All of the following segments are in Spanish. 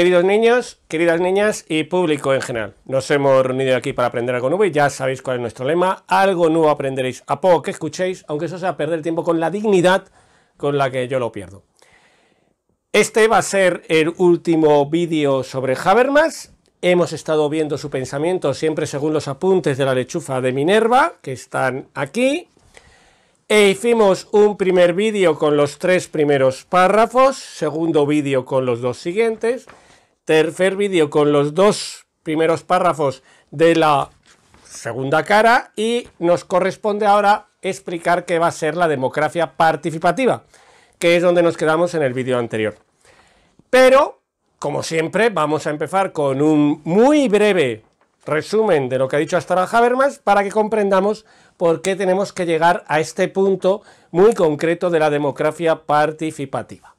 Queridos niños, queridas niñas y público en general, nos hemos reunido aquí para aprender algo nuevo y ya sabéis cuál es nuestro lema, algo nuevo aprenderéis a poco que escuchéis, aunque eso sea perder tiempo con la dignidad con la que yo lo pierdo. Este va a ser el último vídeo sobre Habermas, hemos estado viendo su pensamiento siempre según los apuntes de la lechufa de Minerva, que están aquí, e hicimos un primer vídeo con los tres primeros párrafos, segundo vídeo con los dos siguientes, tercer vídeo con los dos primeros párrafos de la segunda cara y nos corresponde ahora explicar qué va a ser la democracia participativa, que es donde nos quedamos en el vídeo anterior. Pero, como siempre, vamos a empezar con un muy breve resumen de lo que ha dicho hasta ahora Habermas para que comprendamos por qué tenemos que llegar a este punto muy concreto de la democracia participativa.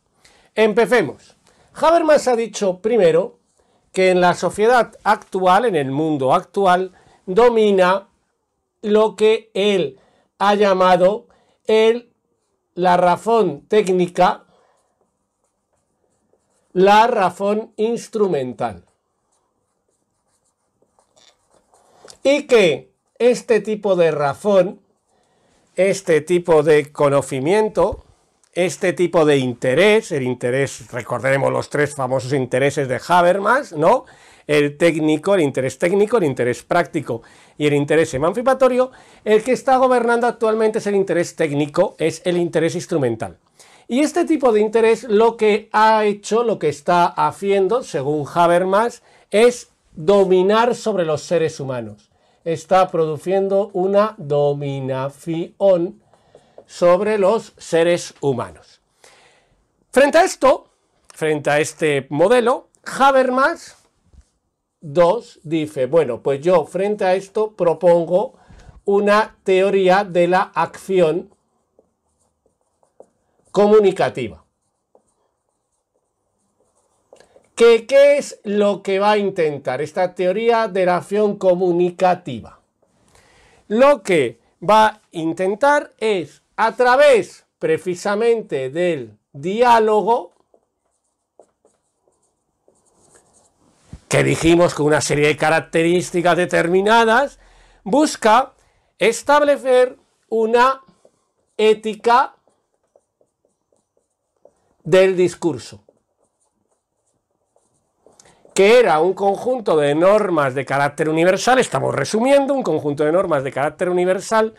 Empecemos. Habermas ha dicho primero que en la sociedad actual, en el mundo actual, domina lo que él ha llamado el, la razón técnica, la razón instrumental. Y que este tipo de razón, este tipo de conocimiento, este tipo de interés, el interés, recordemos los tres famosos intereses de Habermas, ¿no? El técnico, el interés técnico, el interés práctico y el interés emancipatorio, el que está gobernando actualmente es el interés técnico, es el interés instrumental. Y este tipo de interés lo que ha hecho, lo que está haciendo, según Habermas, es dominar sobre los seres humanos. Está produciendo una dominación sobre los seres humanos. Frente a esto, frente a este modelo, Habermas 2 dice, bueno, pues yo frente a esto propongo una teoría de la acción comunicativa. ¿Qué, ¿Qué es lo que va a intentar esta teoría de la acción comunicativa? Lo que va a intentar es a través precisamente del diálogo que dijimos con una serie de características determinadas, busca establecer una ética del discurso, que era un conjunto de normas de carácter universal, estamos resumiendo, un conjunto de normas de carácter universal,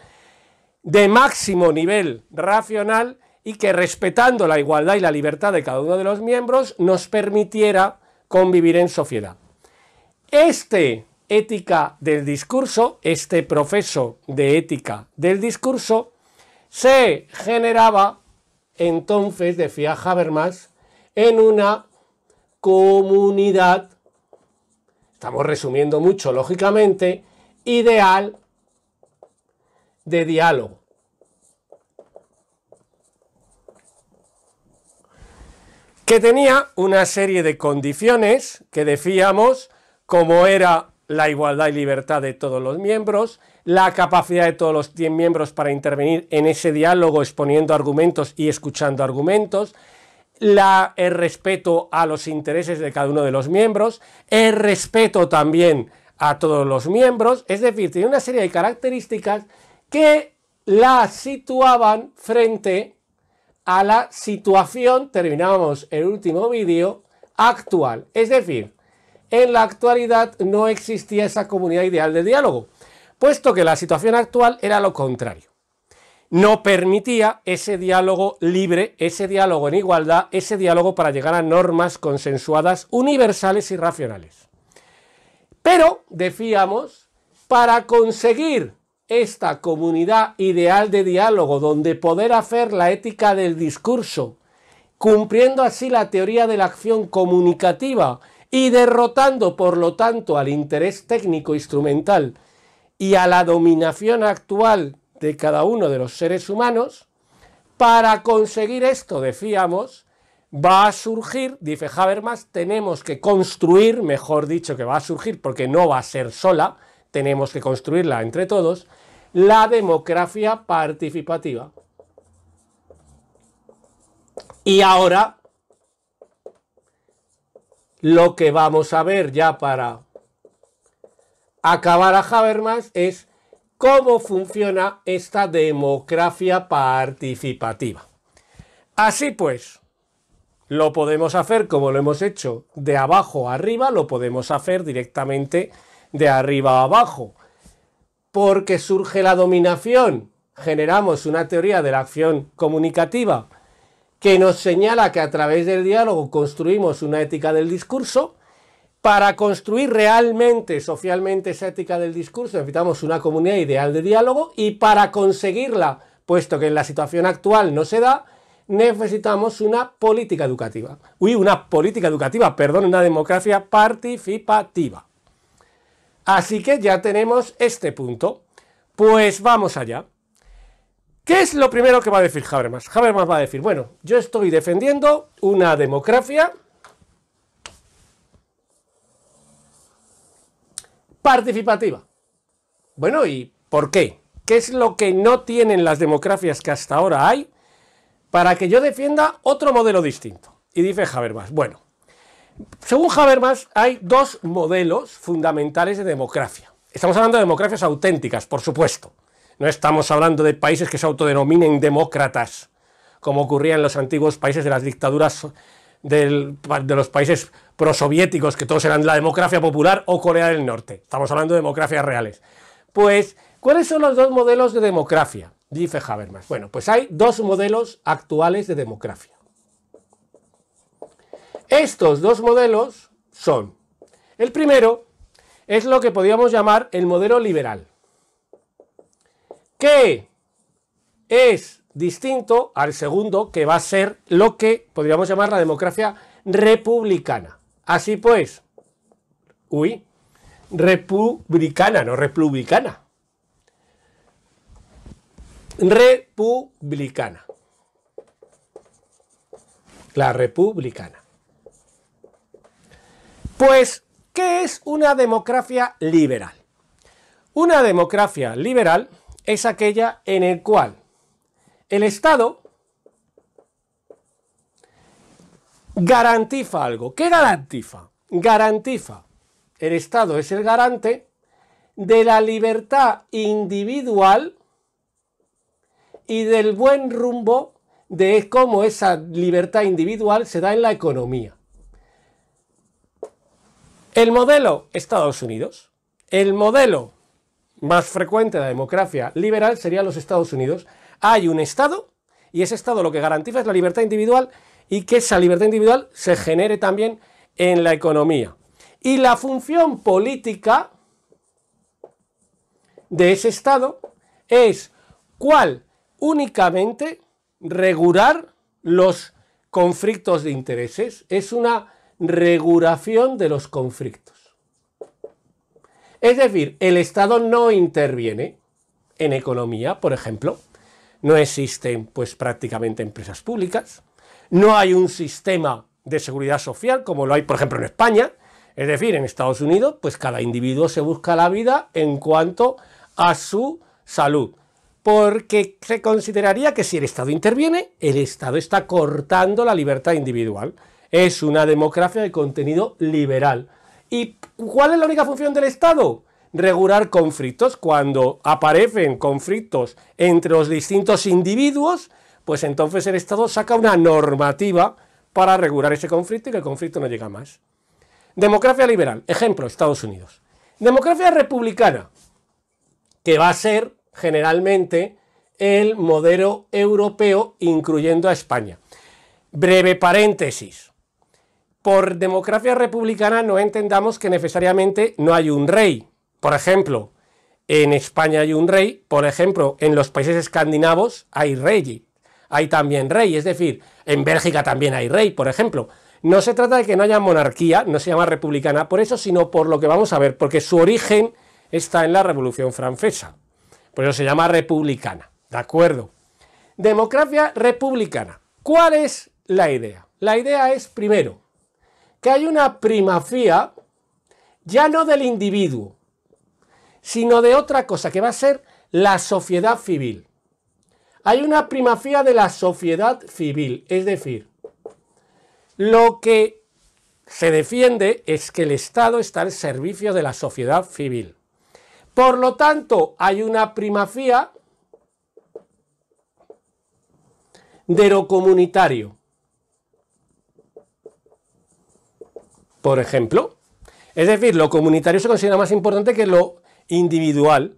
de máximo nivel racional y que respetando la igualdad y la libertad de cada uno de los miembros nos permitiera convivir en sociedad. Este ética del discurso, este proceso de ética del discurso, se generaba entonces, decía Habermas, en una comunidad, estamos resumiendo mucho lógicamente, ideal de diálogo. que tenía una serie de condiciones que decíamos, como era la igualdad y libertad de todos los miembros, la capacidad de todos los 100 miembros para intervenir en ese diálogo exponiendo argumentos y escuchando argumentos, el respeto a los intereses de cada uno de los miembros, el respeto también a todos los miembros, es decir, tiene una serie de características que la situaban frente a la situación, terminamos el último vídeo, actual. Es decir, en la actualidad no existía esa comunidad ideal de diálogo, puesto que la situación actual era lo contrario. No permitía ese diálogo libre, ese diálogo en igualdad, ese diálogo para llegar a normas consensuadas, universales y racionales. Pero, decíamos, para conseguir esta comunidad ideal de diálogo donde poder hacer la ética del discurso, cumpliendo así la teoría de la acción comunicativa y derrotando por lo tanto al interés técnico instrumental y a la dominación actual de cada uno de los seres humanos, para conseguir esto, decíamos, va a surgir, dice Habermas, tenemos que construir, mejor dicho que va a surgir porque no va a ser sola, tenemos que construirla entre todos, la democracia participativa. Y ahora, lo que vamos a ver ya para acabar a Habermas es cómo funciona esta democracia participativa. Así pues, lo podemos hacer como lo hemos hecho de abajo a arriba, lo podemos hacer directamente de arriba a abajo porque surge la dominación, generamos una teoría de la acción comunicativa que nos señala que a través del diálogo construimos una ética del discurso. Para construir realmente, socialmente, esa ética del discurso necesitamos una comunidad ideal de diálogo y para conseguirla, puesto que en la situación actual no se da, necesitamos una política educativa. Uy, una política educativa, perdón, una democracia participativa. Así que ya tenemos este punto. Pues vamos allá. ¿Qué es lo primero que va a decir Habermas? Habermas va a decir, bueno, yo estoy defendiendo una democracia participativa. Bueno, ¿y por qué? ¿Qué es lo que no tienen las democracias que hasta ahora hay para que yo defienda otro modelo distinto? Y dice Habermas, bueno, según Habermas, hay dos modelos fundamentales de democracia. Estamos hablando de democracias auténticas, por supuesto. No estamos hablando de países que se autodenominen demócratas, como ocurría en los antiguos países de las dictaduras de los países prosoviéticos, que todos eran la democracia popular o Corea del Norte. Estamos hablando de democracias reales. Pues, ¿cuáles son los dos modelos de democracia? Dice Habermas. Bueno, pues hay dos modelos actuales de democracia. Estos dos modelos son, el primero es lo que podríamos llamar el modelo liberal, que es distinto al segundo, que va a ser lo que podríamos llamar la democracia republicana. Así pues, uy, republicana, no republicana. Republicana. La republicana. Pues, ¿qué es una democracia liberal? Una democracia liberal es aquella en el cual el Estado garantiza algo. ¿Qué garantiza? Garantiza. El Estado es el garante de la libertad individual y del buen rumbo de cómo esa libertad individual se da en la economía. El modelo Estados Unidos, el modelo más frecuente de la democracia liberal sería los Estados Unidos. Hay un Estado y ese Estado lo que garantiza es la libertad individual y que esa libertad individual se genere también en la economía. Y la función política de ese Estado es cuál únicamente regular los conflictos de intereses. Es una regulación de los conflictos. Es decir, el Estado no interviene en economía, por ejemplo, no existen pues prácticamente empresas públicas, no hay un sistema de seguridad social como lo hay, por ejemplo, en España, es decir, en Estados Unidos, pues cada individuo se busca la vida en cuanto a su salud, porque se consideraría que si el Estado interviene, el Estado está cortando la libertad individual. Es una democracia de contenido liberal. ¿Y cuál es la única función del Estado? Regular conflictos. Cuando aparecen conflictos entre los distintos individuos, pues entonces el Estado saca una normativa para regular ese conflicto y que el conflicto no llega más. Democracia liberal, ejemplo, Estados Unidos. Democracia republicana, que va a ser generalmente el modelo europeo, incluyendo a España. Breve paréntesis por democracia republicana no entendamos que necesariamente no hay un rey. Por ejemplo, en España hay un rey, por ejemplo, en los países escandinavos hay rey, hay también rey, es decir, en Bélgica también hay rey, por ejemplo. No se trata de que no haya monarquía, no se llama republicana por eso, sino por lo que vamos a ver, porque su origen está en la Revolución Francesa. Por eso se llama republicana, ¿de acuerdo? Democracia republicana. ¿Cuál es la idea? La idea es, primero, que hay una primafía, ya no del individuo, sino de otra cosa, que va a ser la sociedad civil. Hay una primafía de la sociedad civil, es decir, lo que se defiende es que el Estado está al servicio de la sociedad civil. Por lo tanto, hay una primafía de lo comunitario. por ejemplo. Es decir, lo comunitario se considera más importante que lo individual.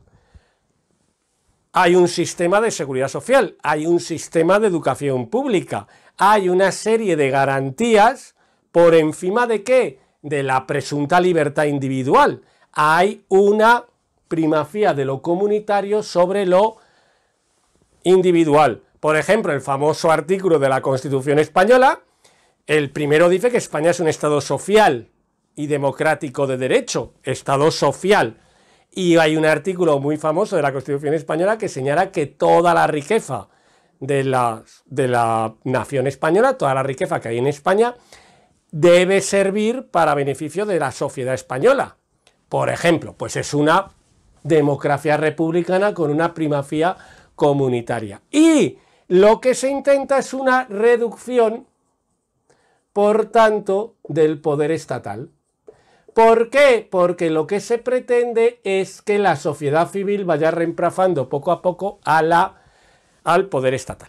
Hay un sistema de seguridad social, hay un sistema de educación pública, hay una serie de garantías por encima de qué? De la presunta libertad individual. Hay una primafía de lo comunitario sobre lo individual. Por ejemplo, el famoso artículo de la Constitución española, el primero dice que España es un Estado social y democrático de derecho, Estado social. Y hay un artículo muy famoso de la Constitución española que señala que toda la riqueza de la, de la nación española, toda la riqueza que hay en España, debe servir para beneficio de la sociedad española. Por ejemplo, pues es una democracia republicana con una primacía comunitaria. Y lo que se intenta es una reducción por tanto, del poder estatal. ¿Por qué? Porque lo que se pretende es que la sociedad civil vaya reemplazando poco a poco al poder estatal.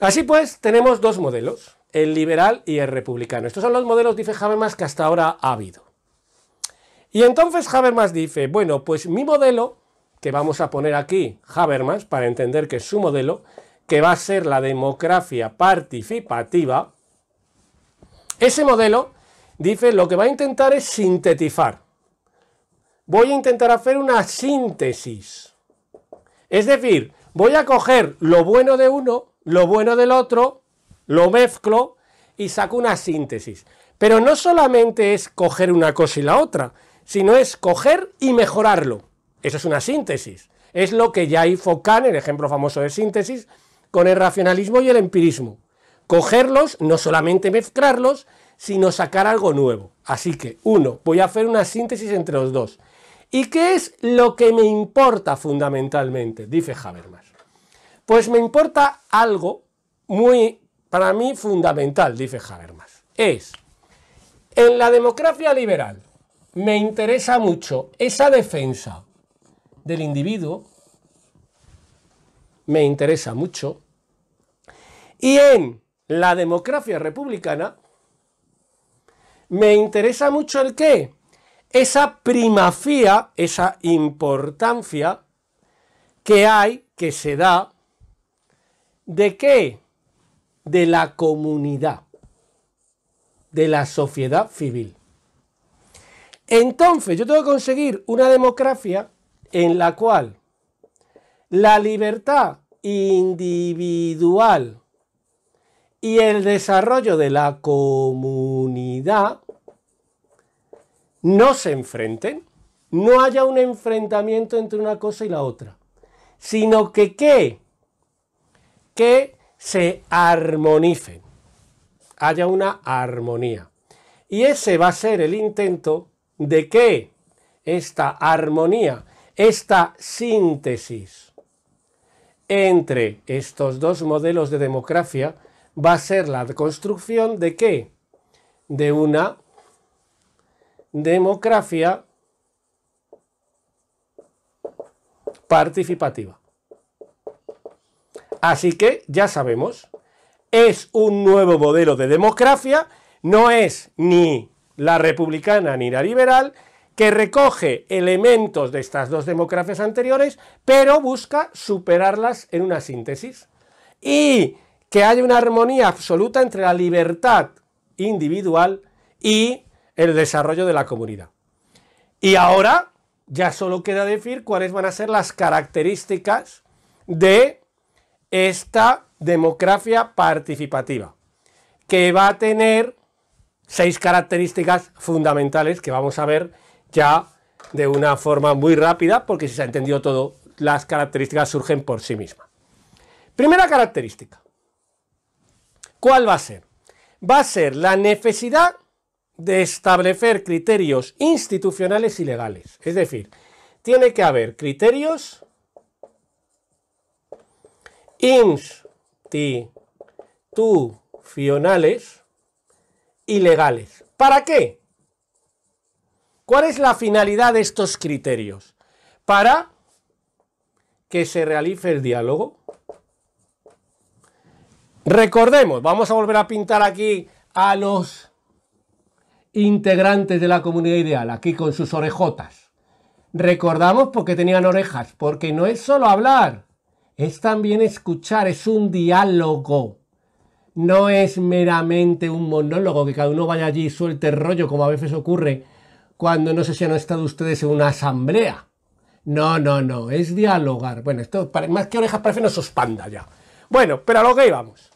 Así pues, tenemos dos modelos, el liberal y el republicano. Estos son los modelos, dice Habermas, que hasta ahora ha habido. Y entonces Habermas dice, bueno, pues mi modelo, que vamos a poner aquí Habermas, para entender que es su modelo, que va a ser la democracia participativa, ese modelo dice lo que va a intentar es sintetizar. Voy a intentar hacer una síntesis. Es decir, voy a coger lo bueno de uno, lo bueno del otro, lo mezclo y saco una síntesis. Pero no solamente es coger una cosa y la otra, sino es coger y mejorarlo. Eso es una síntesis. Es lo que ya hizo Kant, el ejemplo famoso de síntesis, con el racionalismo y el empirismo cogerlos, no solamente mezclarlos, sino sacar algo nuevo. Así que, uno, voy a hacer una síntesis entre los dos. ¿Y qué es lo que me importa fundamentalmente? Dice Habermas. Pues me importa algo muy, para mí, fundamental, dice Habermas. Es, en la democracia liberal, me interesa mucho esa defensa del individuo, me interesa mucho, y en la democracia republicana, me interesa mucho el qué, esa primacía, esa importancia que hay, que se da, ¿de qué? De la comunidad, de la sociedad civil. Entonces, yo tengo que conseguir una democracia en la cual la libertad individual y el desarrollo de la comunidad no se enfrenten, no haya un enfrentamiento entre una cosa y la otra, sino que que se armonicen, haya una armonía. Y ese va a ser el intento de que esta armonía, esta síntesis entre estos dos modelos de democracia, va a ser la construcción de qué? De una democracia participativa. Así que ya sabemos, es un nuevo modelo de democracia, no es ni la republicana ni la liberal, que recoge elementos de estas dos democracias anteriores, pero busca superarlas en una síntesis. Y que haya una armonía absoluta entre la libertad individual y el desarrollo de la comunidad. Y ahora ya solo queda decir cuáles van a ser las características de esta democracia participativa, que va a tener seis características fundamentales que vamos a ver ya de una forma muy rápida, porque si se ha entendido todo, las características surgen por sí mismas. Primera característica, ¿Cuál va a ser? Va a ser la necesidad de establecer criterios institucionales y legales. Es decir, tiene que haber criterios institucionales y legales. ¿Para qué? ¿Cuál es la finalidad de estos criterios? Para que se realice el diálogo Recordemos, vamos a volver a pintar aquí a los integrantes de la comunidad ideal, aquí con sus orejotas. Recordamos porque tenían orejas, porque no es solo hablar, es también escuchar, es un diálogo. No es meramente un monólogo que cada uno vaya allí y suelte rollo, como a veces ocurre cuando no sé si han estado ustedes en una asamblea. No, no, no, es dialogar. Bueno, esto más que orejas no sos panda ya. Bueno, pero a lo que íbamos.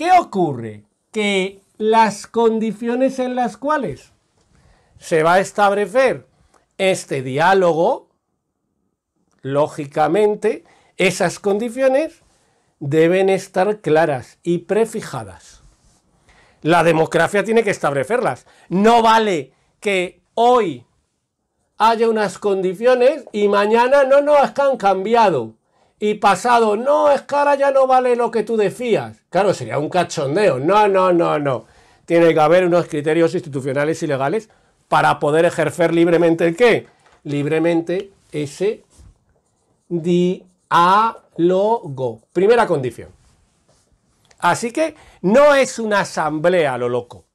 ¿Qué ocurre? Que las condiciones en las cuales se va a establecer este diálogo, lógicamente, esas condiciones deben estar claras y prefijadas. La democracia tiene que establecerlas. No vale que hoy haya unas condiciones y mañana no, no, han cambiado y pasado, no, es cara ya no vale lo que tú decías. Claro, sería un cachondeo. No, no, no, no. Tiene que haber unos criterios institucionales y legales para poder ejercer libremente el qué? Libremente ese diálogo. Primera condición. Así que no es una asamblea lo loco.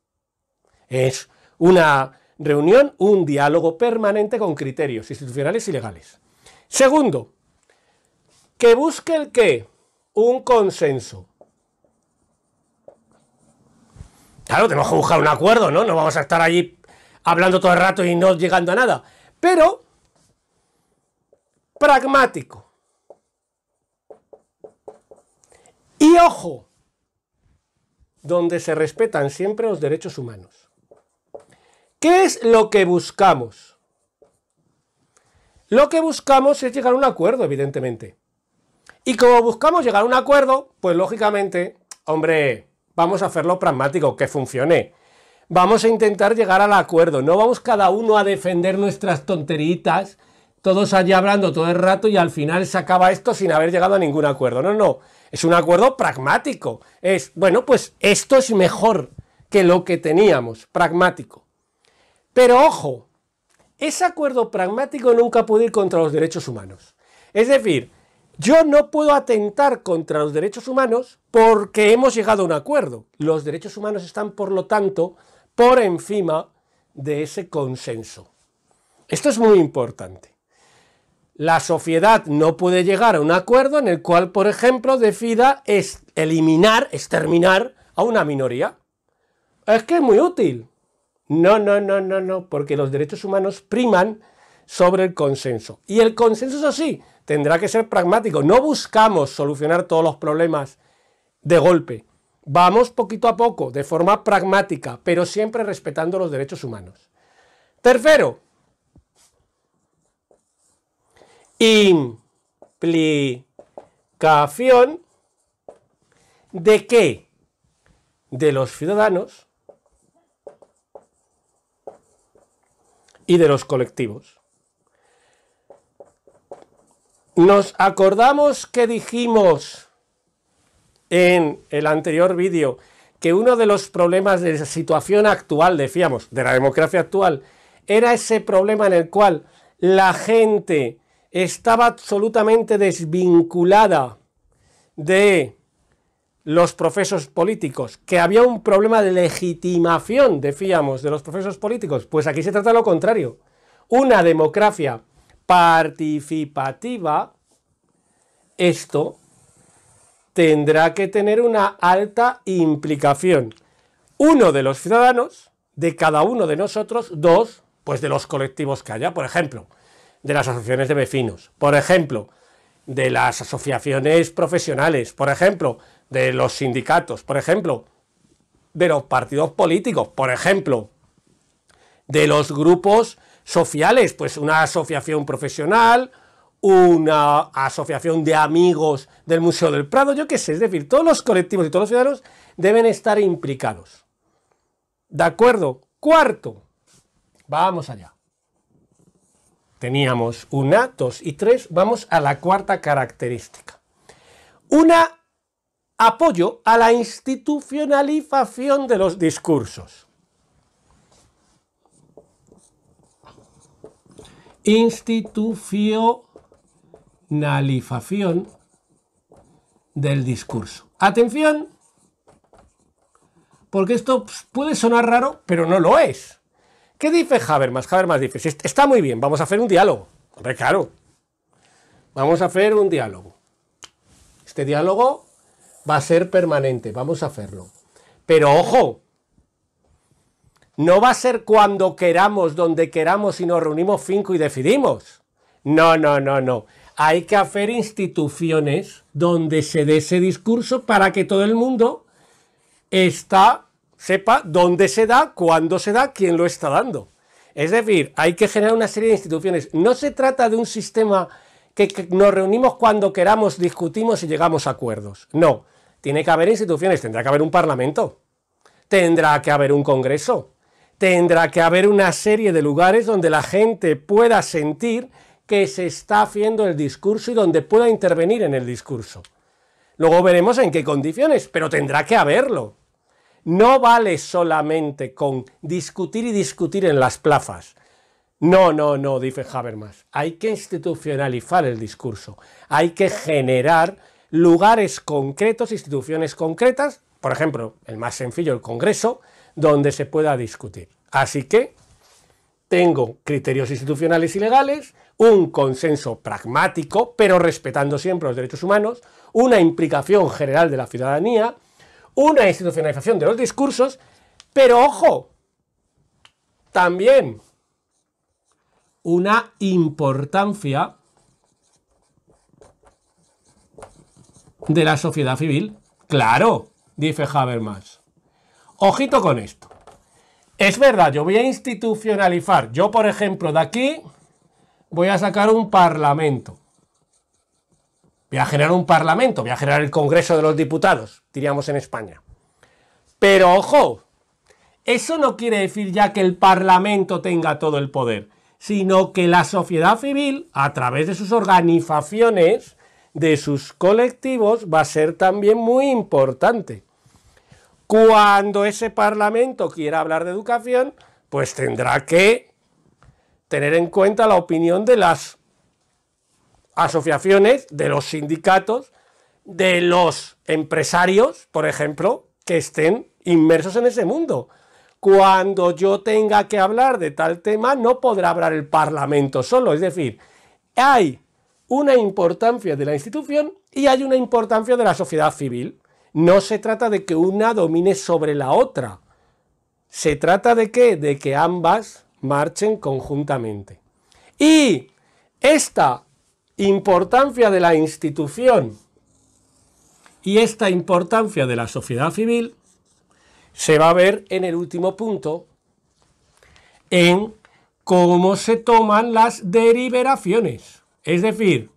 Es una reunión, un diálogo permanente con criterios institucionales y legales. Segundo, que busque el qué? Un consenso. Claro, tenemos que buscar un acuerdo, ¿no? No vamos a estar allí hablando todo el rato y no llegando a nada. Pero, pragmático. Y ojo, donde se respetan siempre los derechos humanos. ¿Qué es lo que buscamos? Lo que buscamos es llegar a un acuerdo, evidentemente. Y como buscamos llegar a un acuerdo, pues lógicamente, hombre, vamos a hacerlo pragmático, que funcione. Vamos a intentar llegar al acuerdo, no vamos cada uno a defender nuestras tonteritas, todos allá hablando todo el rato y al final se acaba esto sin haber llegado a ningún acuerdo. No, no, es un acuerdo pragmático. Es, bueno, pues esto es mejor que lo que teníamos, pragmático. Pero ojo, ese acuerdo pragmático nunca puede ir contra los derechos humanos. Es decir, yo no puedo atentar contra los derechos humanos porque hemos llegado a un acuerdo. Los derechos humanos están, por lo tanto, por encima de ese consenso. Esto es muy importante. La sociedad no puede llegar a un acuerdo en el cual, por ejemplo, decida es eliminar, exterminar a una minoría. Es que es muy útil. No, no, no, no, no, porque los derechos humanos priman sobre el consenso. Y el consenso, eso sí, tendrá que ser pragmático. No buscamos solucionar todos los problemas de golpe. Vamos poquito a poco, de forma pragmática, pero siempre respetando los derechos humanos. Tercero, implicación de qué? De los ciudadanos y de los colectivos. Nos acordamos que dijimos en el anterior vídeo que uno de los problemas de la situación actual, decíamos, de la democracia actual, era ese problema en el cual la gente estaba absolutamente desvinculada de los procesos políticos, que había un problema de legitimación, decíamos, de los procesos políticos. Pues aquí se trata lo contrario. Una democracia participativa, esto tendrá que tener una alta implicación. Uno de los ciudadanos, de cada uno de nosotros, dos, pues de los colectivos que haya, por ejemplo, de las asociaciones de vecinos, por ejemplo, de las asociaciones profesionales, por ejemplo, de los sindicatos, por ejemplo, de los partidos políticos, por ejemplo, de los grupos sociales, pues una asociación profesional, una asociación de amigos del Museo del Prado, yo qué sé, es decir, todos los colectivos y todos los ciudadanos deben estar implicados. ¿De acuerdo? Cuarto, vamos allá. Teníamos una, dos y tres, vamos a la cuarta característica. Una apoyo a la institucionalización de los discursos. institucionalización del discurso. Atención, porque esto pues, puede sonar raro, pero no lo es. ¿Qué dice Habermas? Habermas dice, está muy bien, vamos a hacer un diálogo. Hombre, claro. Vamos a hacer un diálogo. Este diálogo va a ser permanente, vamos a hacerlo. Pero ojo, no va a ser cuando queramos, donde queramos y nos reunimos cinco y decidimos. No, no, no, no. Hay que hacer instituciones donde se dé ese discurso para que todo el mundo está, sepa dónde se da, cuándo se da, quién lo está dando. Es decir, hay que generar una serie de instituciones. No se trata de un sistema que nos reunimos cuando queramos, discutimos y llegamos a acuerdos. No, tiene que haber instituciones, tendrá que haber un parlamento, tendrá que haber un congreso, tendrá que haber una serie de lugares donde la gente pueda sentir que se está haciendo el discurso y donde pueda intervenir en el discurso. Luego veremos en qué condiciones, pero tendrá que haberlo. No vale solamente con discutir y discutir en las plazas. No, no, no, dice Habermas. Hay que institucionalizar el discurso. Hay que generar lugares concretos, instituciones concretas. Por ejemplo, el más sencillo, el Congreso, donde se pueda discutir. Así que tengo criterios institucionales y legales, un consenso pragmático, pero respetando siempre los derechos humanos, una implicación general de la ciudadanía, una institucionalización de los discursos, pero ojo, también una importancia de la sociedad civil. Claro, dice Habermas. Ojito con esto. Es verdad, yo voy a institucionalizar. Yo, por ejemplo, de aquí voy a sacar un parlamento. Voy a generar un parlamento, voy a generar el Congreso de los Diputados, diríamos en España. Pero ojo, eso no quiere decir ya que el parlamento tenga todo el poder, sino que la sociedad civil, a través de sus organizaciones, de sus colectivos, va a ser también muy importante. Cuando ese Parlamento quiera hablar de educación, pues tendrá que tener en cuenta la opinión de las asociaciones, de los sindicatos, de los empresarios, por ejemplo, que estén inmersos en ese mundo. Cuando yo tenga que hablar de tal tema, no podrá hablar el Parlamento solo. Es decir, hay una importancia de la institución y hay una importancia de la sociedad civil. No se trata de que una domine sobre la otra. Se trata de qué? De que ambas marchen conjuntamente. Y esta importancia de la institución y esta importancia de la sociedad civil se va a ver en el último punto, en cómo se toman las deliberaciones, es decir,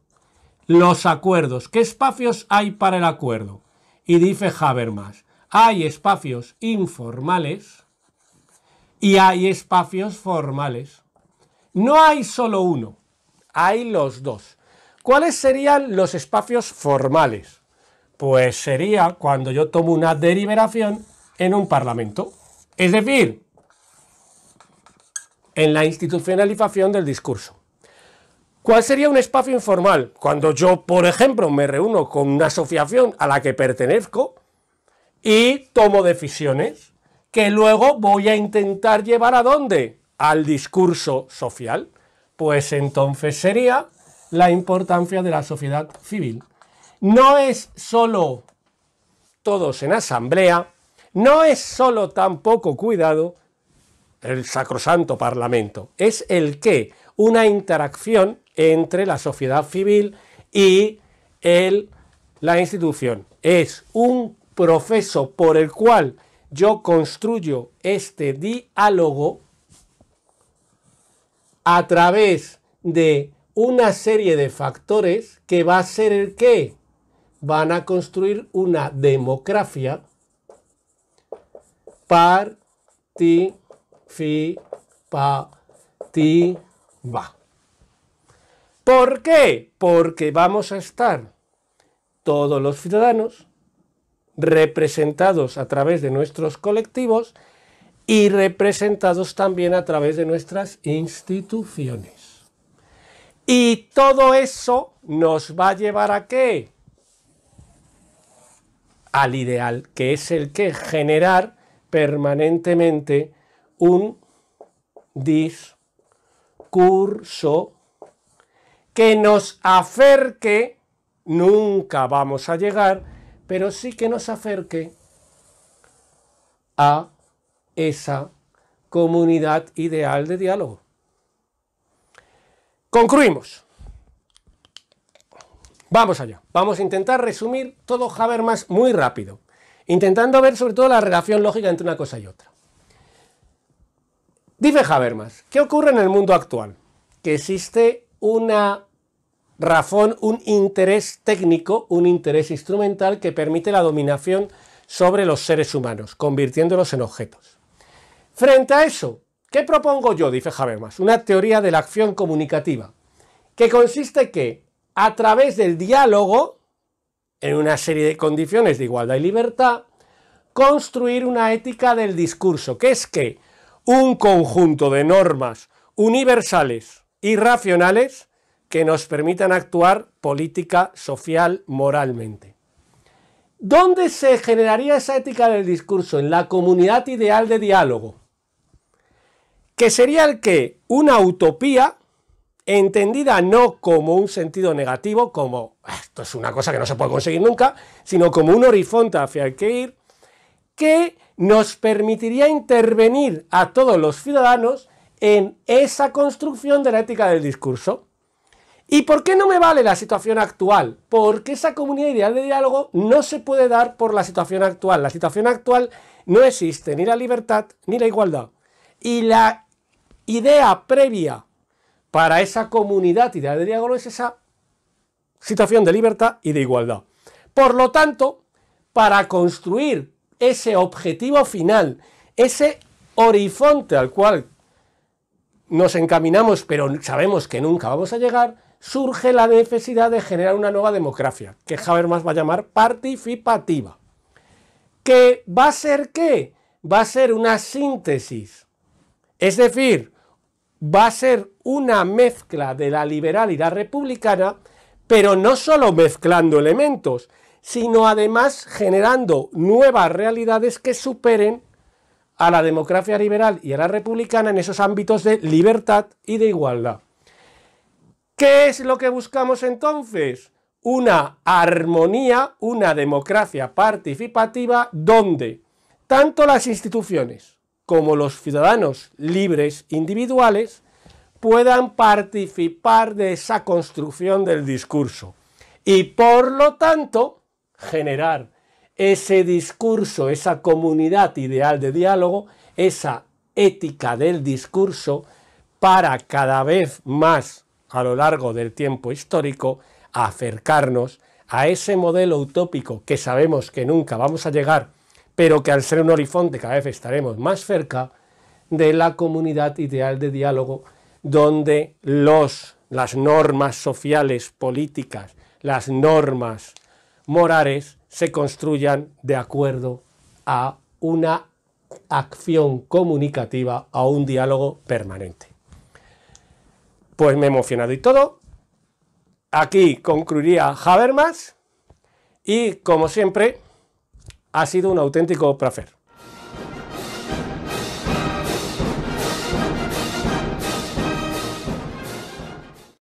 los acuerdos. ¿Qué espacios hay para el acuerdo? Y dice Habermas, hay espacios informales y hay espacios formales. No hay solo uno, hay los dos. ¿Cuáles serían los espacios formales? Pues sería cuando yo tomo una deliberación en un parlamento. Es decir, en la institucionalización del discurso. ¿Cuál sería un espacio informal? Cuando yo, por ejemplo, me reúno con una asociación a la que pertenezco y tomo decisiones que luego voy a intentar llevar a dónde? Al discurso social. Pues entonces sería la importancia de la sociedad civil. No es solo todos en asamblea, no es solo tampoco cuidado el sacrosanto parlamento, es el que una interacción entre la sociedad civil y la institución. Es un proceso por el cual yo construyo este diálogo a través de una serie de factores que va a ser el que van a construir una democracia participativa. ¿Por qué? Porque vamos a estar todos los ciudadanos representados a través de nuestros colectivos y representados también a través de nuestras instituciones. Y todo eso nos va a llevar a qué? Al ideal, que es el que generar permanentemente un discurso que nos acerque, nunca vamos a llegar, pero sí que nos acerque a esa comunidad ideal de diálogo. Concluimos. Vamos allá. Vamos a intentar resumir todo Habermas muy rápido, intentando ver sobre todo la relación lógica entre una cosa y otra. Dice Habermas, ¿qué ocurre en el mundo actual? Que existe una Rafón un interés técnico, un interés instrumental que permite la dominación sobre los seres humanos, convirtiéndolos en objetos. Frente a eso, ¿qué propongo yo? Dice Habermas, una teoría de la acción comunicativa, que consiste que a través del diálogo, en una serie de condiciones de igualdad y libertad, construir una ética del discurso, que es que un conjunto de normas universales y racionales que nos permitan actuar política, social, moralmente. ¿Dónde se generaría esa ética del discurso? En la comunidad ideal de diálogo, que sería el que una utopía, entendida no como un sentido negativo, como esto es una cosa que no se puede conseguir nunca, sino como un horizonte hacia el que ir, que nos permitiría intervenir a todos los ciudadanos en esa construcción de la ética del discurso. ¿Y por qué no me vale la situación actual? Porque esa comunidad ideal de diálogo no se puede dar por la situación actual. La situación actual no existe ni la libertad ni la igualdad. Y la idea previa para esa comunidad ideal de diálogo es esa situación de libertad y de igualdad. Por lo tanto, para construir ese objetivo final, ese horizonte al cual nos encaminamos pero sabemos que nunca vamos a llegar, surge la necesidad de generar una nueva democracia, que Habermas va a llamar participativa. ¿Que va a ser qué? Va a ser una síntesis. Es decir, va a ser una mezcla de la liberal y la republicana, pero no solo mezclando elementos, sino además generando nuevas realidades que superen a la democracia liberal y a la republicana en esos ámbitos de libertad y de igualdad. ¿Qué es lo que buscamos entonces? Una armonía, una democracia participativa donde tanto las instituciones como los ciudadanos libres individuales puedan participar de esa construcción del discurso y por lo tanto generar ese discurso, esa comunidad ideal de diálogo, esa ética del discurso para cada vez más a lo largo del tiempo histórico acercarnos a ese modelo utópico que sabemos que nunca vamos a llegar, pero que al ser un horizonte cada vez estaremos más cerca de la comunidad ideal de diálogo, donde los, las normas sociales, políticas, las normas morales se construyan de acuerdo a una acción comunicativa, a un diálogo permanente. Pues me he emocionado y todo. Aquí concluiría Habermas y como siempre ha sido un auténtico placer.